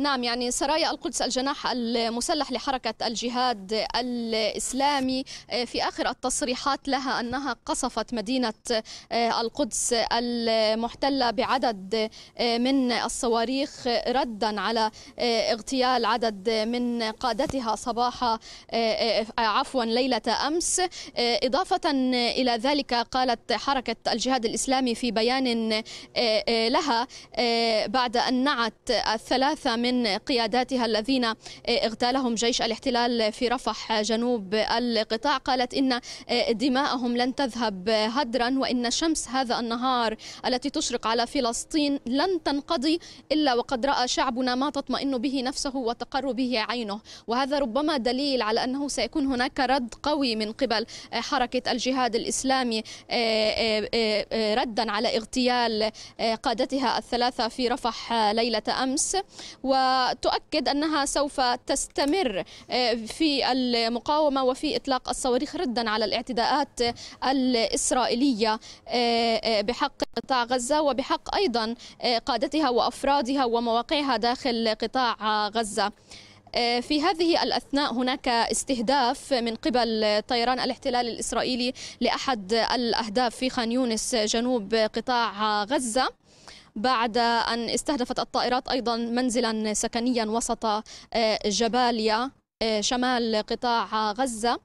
نعم يعني سرايا القدس الجناح المسلح لحركة الجهاد الإسلامي آه، في آخر التصريحات لها أنها قصفت مدينة آه، القدس المحتلة بعدد آه، من الصواريخ ردا على اغتيال عدد من قادتها صباح عفوا ليلة أمس إضافة إلى ذلك قالت حركة الجهاد الإسلامي في بيان لها بعد أن نعت الثلاثة من من قياداتها الذين آه، اغتالهم جيش الاحتلال في رفح جنوب القطاع قالت إن آه، دماءهم لن تذهب هدرا وإن شمس هذا النهار التي تشرق على فلسطين لن تنقضي إلا وقد رأى شعبنا ما تطمئن به نفسه وتقر به عينه وهذا ربما دليل على أنه سيكون هناك رد قوي من قبل آه، حركة الجهاد الإسلامي ردا على اغتيال قادتها الثلاثة في رفح ليلة أمس وتؤكد أنها سوف تستمر آه، في المقاومة وفي إطلاق الصواريخ ردا على الاعتداءات الإسرائيلية آه، آه، بحق قطاع غزة وبحق أيضا قادتها وأفرادها ومواقعها داخل قطاع غزة في هذه الأثناء هناك استهداف من قبل طيران الاحتلال الإسرائيلي لأحد الأهداف في خان يونس جنوب قطاع غزة بعد أن استهدفت الطائرات أيضا منزلا سكنيا وسط آه، جباليا آه، شمال قطاع غزة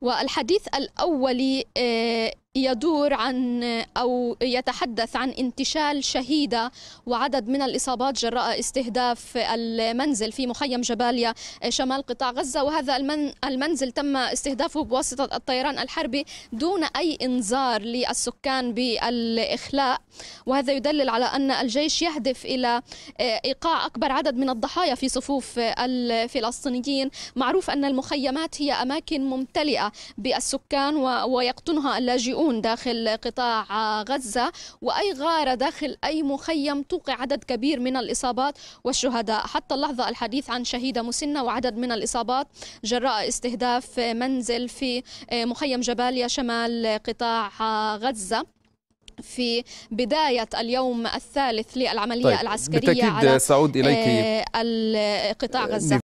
والحديث الأول آه، يدور عن او يتحدث عن انتشال شهيده وعدد من الاصابات جراء استهداف المنزل في مخيم جباليا شمال قطاع غزه وهذا المنزل تم استهدافه بواسطه الطيران الحربي دون اي انذار للسكان بالاخلاء وهذا يدلل على ان الجيش يهدف الى ايقاع اكبر عدد من الضحايا في صفوف الفلسطينيين معروف ان المخيمات هي اماكن ممتلئه بالسكان ويقطنها اللاجئون يجيئون داخل قطاع غزة وأي غارة داخل أي مخيم توقع عدد كبير من الإصابات والشهداء حتى اللحظة الحديث عن شهيدة مسنة وعدد من الإصابات جراء استهداف منزل في مخيم جباليا شمال قطاع غزة في بداية اليوم الثالث للعملية طيب العسكرية على سعود إليك آه، قطاع آه، غزة